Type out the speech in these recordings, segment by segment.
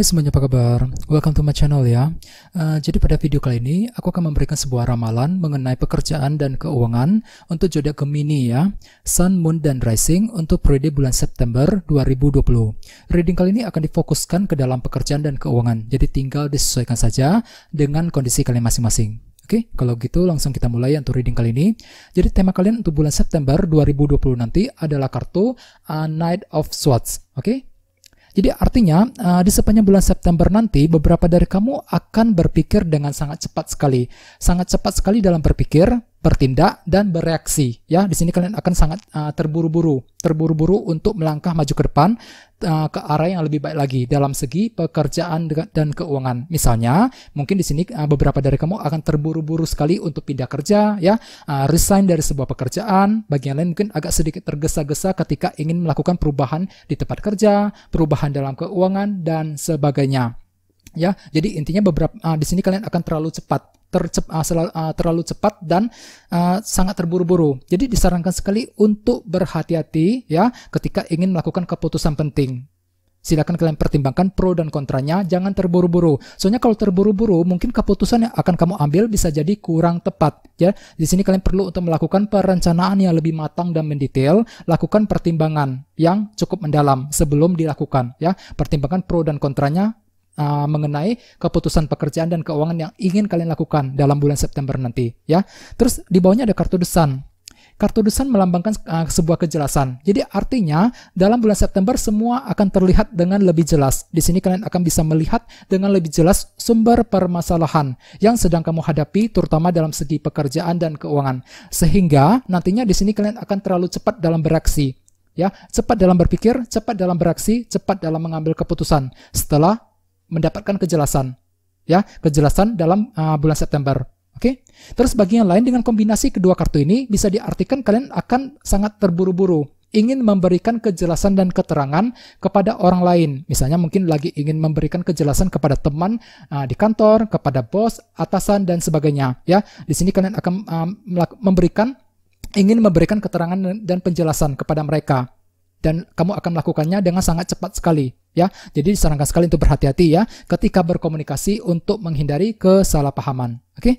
Hai semuanya apa kabar? Welcome to my channel ya. Uh, jadi pada video kali ini aku akan memberikan sebuah ramalan mengenai pekerjaan dan keuangan untuk jodoh Gemini ya, Sun, Moon dan Rising untuk periode bulan September 2020. Reading kali ini akan difokuskan ke dalam pekerjaan dan keuangan. Jadi tinggal disesuaikan saja dengan kondisi kalian masing-masing. Oke, kalau gitu langsung kita mulai untuk reading kali ini. Jadi tema kalian untuk bulan September 2020 nanti adalah kartu A Knight of Swords. Oke, jadi artinya uh, di sepanjang bulan September nanti beberapa dari kamu akan berpikir dengan sangat cepat sekali. Sangat cepat sekali dalam berpikir bertindak dan bereaksi ya di sini kalian akan sangat uh, terburu-buru terburu-buru untuk melangkah maju ke depan uh, ke arah yang lebih baik lagi dalam segi pekerjaan dan keuangan misalnya mungkin di sini uh, beberapa dari kamu akan terburu-buru sekali untuk pindah kerja ya uh, resign dari sebuah pekerjaan bagian lain mungkin agak sedikit tergesa-gesa ketika ingin melakukan perubahan di tempat kerja perubahan dalam keuangan dan sebagainya ya jadi intinya beberapa uh, di sini kalian akan terlalu cepat tercep, uh, ah, selalu, uh, ah, terlalu cepat dan uh, sangat terburu-buru. Jadi disarankan sekali untuk berhati-hati ya ketika ingin melakukan keputusan penting. Silakan kalian pertimbangkan pro dan kontranya, jangan terburu-buru. Soalnya kalau terburu-buru, mungkin keputusan yang akan kamu ambil bisa jadi kurang tepat. Ya, di sini kalian perlu untuk melakukan perencanaan yang lebih matang dan mendetail, lakukan pertimbangan yang cukup mendalam sebelum dilakukan. Ya, pertimbangkan pro dan kontranya, uh, mengenai keputusan pekerjaan dan keuangan yang ingin kalian lakukan dalam bulan September nanti ya. Terus di bawahnya ada kartu desan. Kartu desan melambangkan uh, sebuah kejelasan. Jadi artinya dalam bulan September semua akan terlihat dengan lebih jelas. Di sini kalian akan bisa melihat dengan lebih jelas sumber permasalahan yang sedang kamu hadapi terutama dalam segi pekerjaan dan keuangan. Sehingga nantinya di sini kalian akan terlalu cepat dalam bereaksi ya cepat dalam berpikir cepat dalam beraksi cepat dalam mengambil keputusan setelah mendapatkan kejelasan ya, kejelasan dalam uh, bulan September. Oke. Okay? Terus bagian lain dengan kombinasi kedua kartu ini bisa diartikan kalian akan sangat terburu-buru ingin memberikan kejelasan dan keterangan kepada orang lain. Misalnya mungkin lagi ingin memberikan kejelasan kepada teman uh, di kantor, kepada bos, atasan dan sebagainya ya. Di sini kalian akan uh, memberikan ingin memberikan keterangan dan penjelasan kepada mereka dan kamu akan melakukannya dengan sangat cepat sekali ya. Jadi disarankan sekali untuk berhati-hati ya ketika berkomunikasi untuk menghindari kesalahpahaman. Oke? Okay?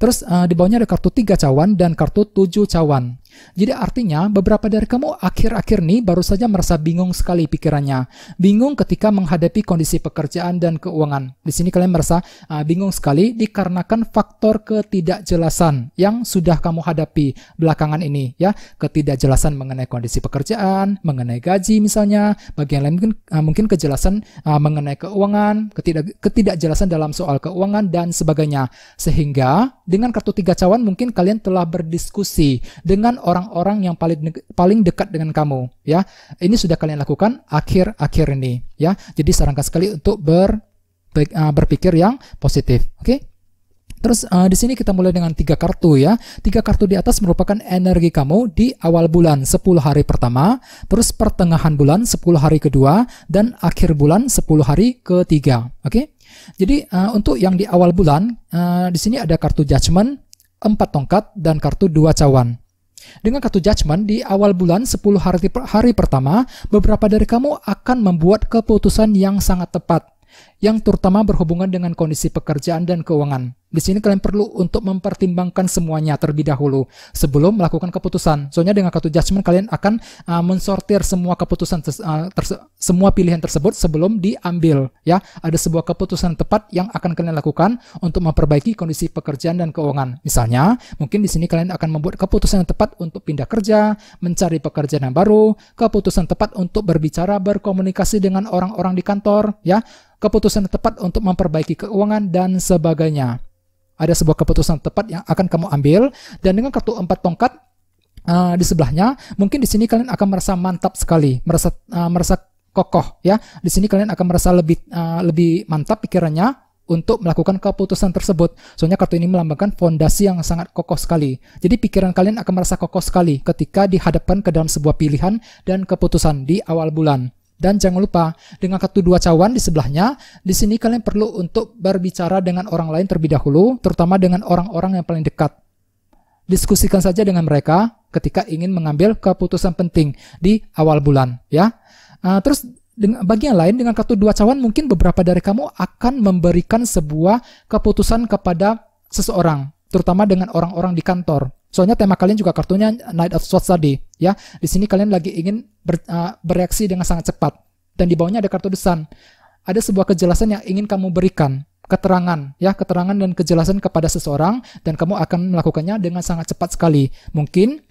Terus uh, di bawahnya ada kartu tiga cawan dan kartu tujuh cawan. Jadi artinya beberapa dari kamu akhir-akhir ini baru saja merasa bingung sekali pikirannya. Bingung ketika menghadapi kondisi pekerjaan dan keuangan. Di sini kalian merasa uh, bingung sekali dikarenakan faktor ketidakjelasan yang sudah kamu hadapi belakangan ini ya. Ketidakjelasan mengenai kondisi pekerjaan, mengenai gaji misalnya, bagian lain mungkin, uh, mungkin kejelasan uh, mengenai keuangan, ketidak ketidakjelasan dalam soal keuangan dan sebagainya. Sehingga dengan kartu tiga cawan mungkin kalian telah berdiskusi dengan orang-orang yang paling paling dekat dengan kamu ya. Ini sudah kalian lakukan akhir-akhir ini ya. Jadi sarankan sekali untuk ber ah, berpikir yang positif. Oke? Okay? Terus uh, di sini kita mulai dengan tiga kartu ya. Tiga kartu di atas merupakan energi kamu di awal bulan 10 hari pertama, terus pertengahan bulan 10 hari kedua, dan akhir bulan 10 hari ketiga. Oke? Okay? Jadi uh, untuk yang di awal bulan, uh, di sini ada kartu judgment, empat tongkat, dan kartu dua cawan. Dengan kartu judgment di awal bulan 10 hari, hari pertama, beberapa dari kamu akan membuat keputusan yang sangat tepat yang terutama berhubungan dengan kondisi pekerjaan dan keuangan. Di sini kalian perlu untuk mempertimbangkan semuanya terlebih dahulu sebelum melakukan keputusan. Soalnya dengan kartu judgment kalian akan uh, mensortir semua keputusan uh, semua pilihan tersebut sebelum diambil ya. Ada sebuah keputusan tepat yang akan kalian lakukan untuk memperbaiki kondisi pekerjaan dan keuangan. Misalnya, mungkin di sini kalian akan membuat keputusan yang tepat untuk pindah kerja, mencari pekerjaan yang baru, keputusan tepat untuk berbicara berkomunikasi dengan orang-orang di kantor ya keputusan tepat untuk memperbaiki keuangan, dan sebagainya. Ada sebuah keputusan tepat yang akan kamu ambil, dan dengan kartu empat tongkat uh, di sebelahnya, mungkin di sini kalian akan merasa mantap sekali, merasa uh, merasa kokoh ya. Di sini kalian akan merasa lebih uh, lebih mantap pikirannya, untuk melakukan keputusan tersebut. Soalnya kartu ini melambangkan fondasi yang sangat kokoh sekali. Jadi pikiran kalian akan merasa kokoh sekali ketika dihadapkan ke dalam sebuah pilihan dan keputusan di awal bulan. Dan jangan lupa, dengan dua cawan di sebelahnya, di sini kalian perlu untuk berbicara dengan orang lain terlebih dahulu, terutama dengan orang-orang yang paling dekat. Diskusikan saja dengan mereka ketika ingin mengambil keputusan penting di awal bulan, ya. Uh, terus dengan, bagi lain dengan kartu dua cawan mungkin beberapa dari kamu akan memberikan sebuah keputusan kepada seseorang, terutama dengan orang-orang di kantor. Soalnya tema kalian juga kartunya Knight of Swords tadi, ya. Di sini kalian lagi ingin ber, uh, bereaksi dengan sangat cepat. Dan di bawahnya ada kartu desan. Ada sebuah kejelasan yang ingin kamu berikan, keterangan, ya, keterangan dan kejelasan kepada seseorang dan kamu akan melakukannya dengan sangat cepat sekali. Mungkin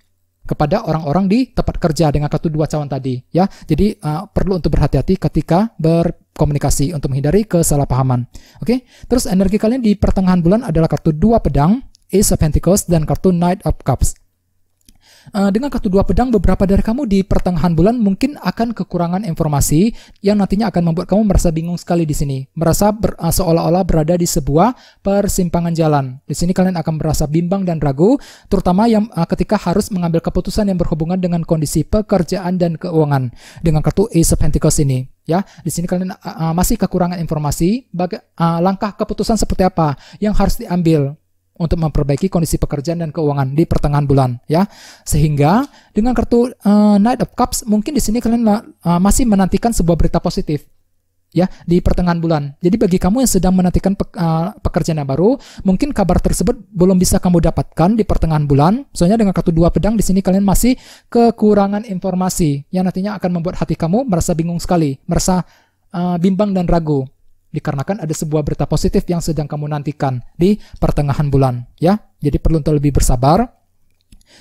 kepada orang-orang di tempat kerja dengan kartu dua cawan tadi, ya. Jadi uh, perlu untuk berhati-hati ketika berkomunikasi untuk menghindari kesalahpahaman. Oke, okay? terus energi kalian di pertengahan bulan adalah kartu dua pedang, Ace of Pentacles dan kartu Knight of Cups. Uh, dengan kartu dua pedang, beberapa dari kamu di pertengahan bulan mungkin akan kekurangan informasi yang nantinya akan membuat kamu merasa bingung sekali di sini, merasa ber, uh, seolah-olah berada di sebuah persimpangan jalan. Di sini kalian akan merasa bimbang dan ragu, terutama yang uh, ketika harus mengambil keputusan yang berhubungan dengan kondisi pekerjaan dan keuangan dengan kartu Ace of Pentacles ini ya di sini kalian uh, masih kekurangan informasi baga- uh, langkah keputusan seperti apa yang harus diambil untuk memperbaiki kondisi pekerjaan dan keuangan di pertengahan bulan ya. Sehingga dengan kartu uh, Knight of Cups mungkin di sini kalian uh, masih menantikan sebuah berita positif ya di pertengahan bulan. Jadi bagi kamu yang sedang menantikan pe uh, pekerjaan yang baru, mungkin kabar tersebut belum bisa kamu dapatkan di pertengahan bulan. Soalnya dengan kartu dua pedang di sini kalian masih kekurangan informasi yang nantinya akan membuat hati kamu merasa bingung sekali, merasa uh, bimbang dan ragu dikarenakan ada sebuah berita positif yang sedang kamu nantikan di pertengahan bulan ya jadi perlu untuk lebih bersabar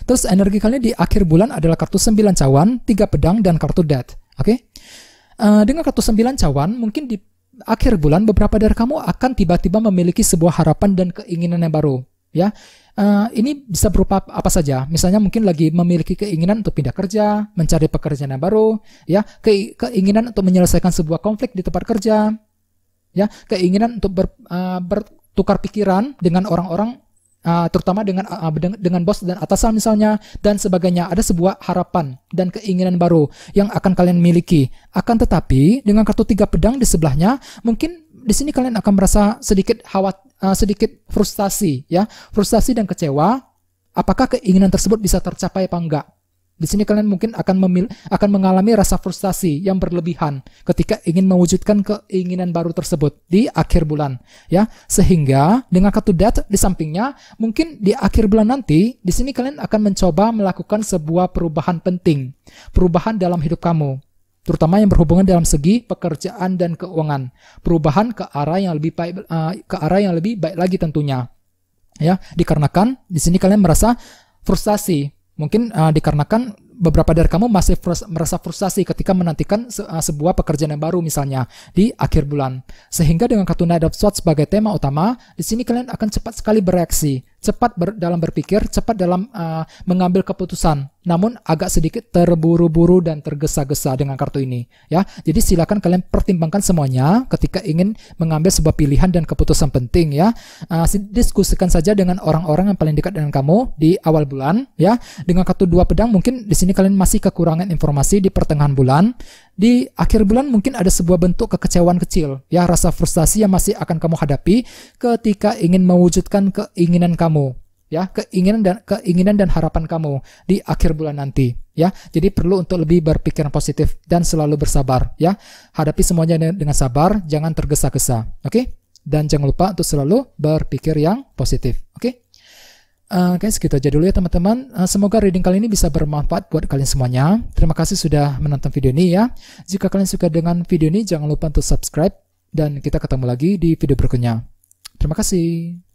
terus energi kalian di akhir bulan adalah kartu sembilan cawan tiga pedang dan kartu death oke okay? uh, eh, dengan kartu sembilan cawan mungkin di akhir bulan beberapa dari kamu akan tiba-tiba memiliki sebuah harapan dan keinginan yang baru ya uh, ini bisa berupa apa saja. Misalnya mungkin lagi memiliki keinginan untuk pindah kerja, mencari pekerjaan yang baru, ya, ke keinginan untuk menyelesaikan sebuah konflik di tempat kerja, ya keinginan untuk ber, uh, bertukar pikiran dengan orang-orang uh, terutama dengan uh, dengan bos dan atasan misalnya dan sebagainya ada sebuah harapan dan keinginan baru yang akan kalian miliki akan tetapi dengan kartu tiga pedang di sebelahnya mungkin di sini kalian akan merasa sedikit khawat uh, sedikit frustasi ya frustasi dan kecewa apakah keinginan tersebut bisa tercapai apa enggak di sini kalian mungkin akan memil akan mengalami rasa frustasi yang berlebihan ketika ingin mewujudkan keinginan baru tersebut di akhir bulan, ya. Sehingga dengan kartu debt di sampingnya, mungkin di akhir bulan nanti di sini kalian akan mencoba melakukan sebuah perubahan penting, perubahan dalam hidup kamu, terutama yang berhubungan dalam segi pekerjaan dan keuangan. Perubahan ke arah yang lebih baik uh, ke arah yang lebih baik lagi tentunya. Ya, dikarenakan di sini kalian merasa frustasi Mungkin uh, dikarenakan beberapa dari kamu masih frus merasa frustasi ketika menantikan se uh, sebuah pekerjaan yang baru misalnya di akhir bulan. Sehingga dengan Katuna of Swords sebagai tema utama, di sini kalian akan cepat sekali bereaksi cepat ber, dalam berpikir, cepat dalam uh, mengambil keputusan, namun agak sedikit terburu-buru dan tergesa-gesa dengan kartu ini, ya. Jadi silakan kalian pertimbangkan semuanya ketika ingin mengambil sebuah pilihan dan keputusan penting, ya. Uh, diskusikan saja dengan orang-orang yang paling dekat dengan kamu di awal bulan, ya. Dengan kartu dua pedang mungkin di sini kalian masih kekurangan informasi di pertengahan bulan, di akhir bulan mungkin ada sebuah bentuk kekecewaan kecil, ya, rasa frustasi yang masih akan kamu hadapi ketika ingin mewujudkan keinginan kamu kamu ya keinginan dan keinginan dan harapan kamu di akhir bulan nanti ya jadi perlu untuk lebih berpikiran positif dan selalu bersabar ya hadapi semuanya dengan sabar jangan tergesa-gesa oke okay? dan jangan lupa untuk selalu berpikir yang positif oke eh, okay? Uh, guys, kita aja dulu ya teman-teman. Uh, semoga reading kali ini bisa bermanfaat buat kalian semuanya. Terima kasih sudah menonton video ini ya. Jika kalian suka dengan video ini, jangan lupa untuk subscribe. Dan kita ketemu lagi di video berikutnya. Terima kasih.